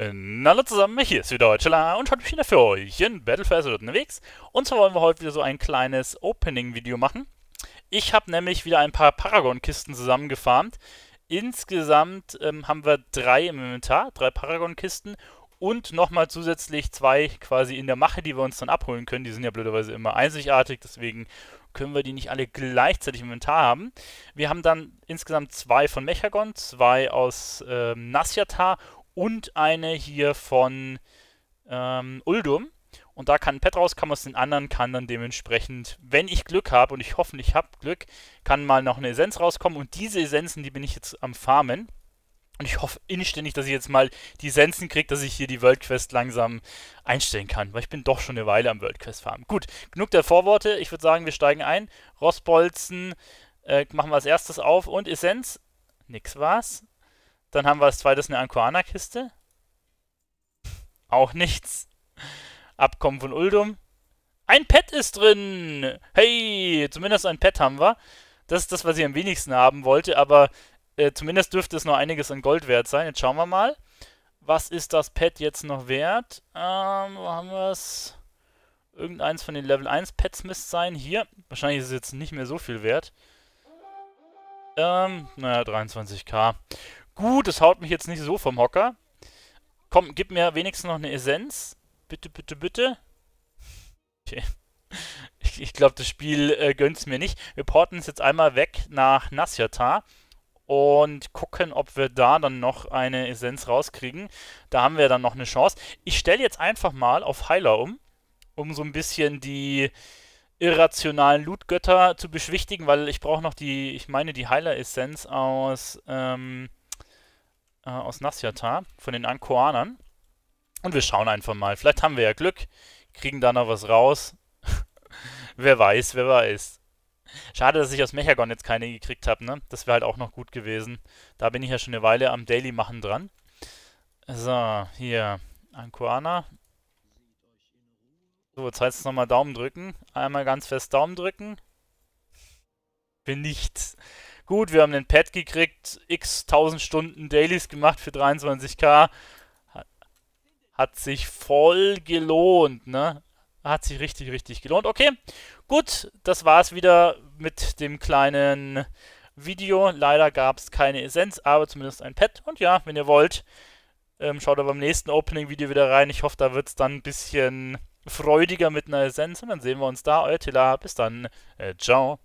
Ähm, hallo zusammen, hier ist wieder Deutschela und heute bin ich wieder für euch in Battle for Azeroth unterwegs. Und zwar wollen wir heute wieder so ein kleines Opening-Video machen. Ich habe nämlich wieder ein paar Paragon-Kisten zusammengefarmt. Insgesamt ähm, haben wir drei im Inventar, drei Paragon-Kisten und nochmal zusätzlich zwei quasi in der Mache, die wir uns dann abholen können. Die sind ja blöderweise immer einzigartig, deswegen können wir die nicht alle gleichzeitig im Inventar haben. Wir haben dann insgesamt zwei von Mechagon, zwei aus ähm, Nasyatar und eine hier von ähm, Uldum. Und da kann Pet raus, kann man den anderen, kann dann dementsprechend, wenn ich Glück habe, und ich hoffe, ich habe Glück, kann mal noch eine Essenz rauskommen. Und diese Essenzen, die bin ich jetzt am Farmen. Und ich hoffe inständig, dass ich jetzt mal die Essenzen kriege, dass ich hier die World Quest langsam einstellen kann, weil ich bin doch schon eine Weile am World Quest Farmen. Gut, genug der Vorworte. Ich würde sagen, wir steigen ein. Rossbolzen äh, machen wir als erstes auf und Essenz. Nix war's. Dann haben wir als zweites eine Ankoana-Kiste. Auch nichts. Abkommen von Uldum. Ein Pet ist drin! Hey, zumindest ein Pet haben wir. Das ist das, was ich am wenigsten haben wollte, aber äh, zumindest dürfte es noch einiges an Gold wert sein. Jetzt schauen wir mal. Was ist das Pet jetzt noch wert? Ähm, wo haben wir es? Irgendeins von den Level 1 Pets müsste sein. Hier. Wahrscheinlich ist es jetzt nicht mehr so viel wert. Ähm, naja, 23k. Gut, das haut mich jetzt nicht so vom Hocker. Komm, gib mir wenigstens noch eine Essenz. Bitte, bitte, bitte. Okay. Ich, ich glaube, das Spiel äh, gönnt es mir nicht. Wir porten es jetzt einmal weg nach Nasjata und gucken, ob wir da dann noch eine Essenz rauskriegen. Da haben wir dann noch eine Chance. Ich stelle jetzt einfach mal auf Heiler um, um so ein bisschen die irrationalen Lootgötter zu beschwichtigen, weil ich brauche noch die, ich meine die Heiler-Essenz aus... Ähm, äh, aus Nasjata von den Ankoanern. Und wir schauen einfach mal. Vielleicht haben wir ja Glück, kriegen da noch was raus. wer weiß, wer weiß. Schade, dass ich aus Mechagon jetzt keine gekriegt habe, ne? Das wäre halt auch noch gut gewesen. Da bin ich ja schon eine Weile am Daily machen dran. So, hier. Ankoana. So, jetzt heißt es nochmal Daumen drücken. Einmal ganz fest Daumen drücken. Bin nichts. Gut, wir haben den Pad gekriegt, x 1000 Stunden Dailies gemacht für 23k. Hat sich voll gelohnt, ne? Hat sich richtig, richtig gelohnt. Okay, gut, das war's wieder mit dem kleinen Video. Leider gab es keine Essenz, aber zumindest ein Pad. Und ja, wenn ihr wollt, ähm, schaut aber beim nächsten Opening-Video wieder rein. Ich hoffe, da wird es dann ein bisschen freudiger mit einer Essenz. Und dann sehen wir uns da. Euer Tilla. Bis dann. Äh, ciao.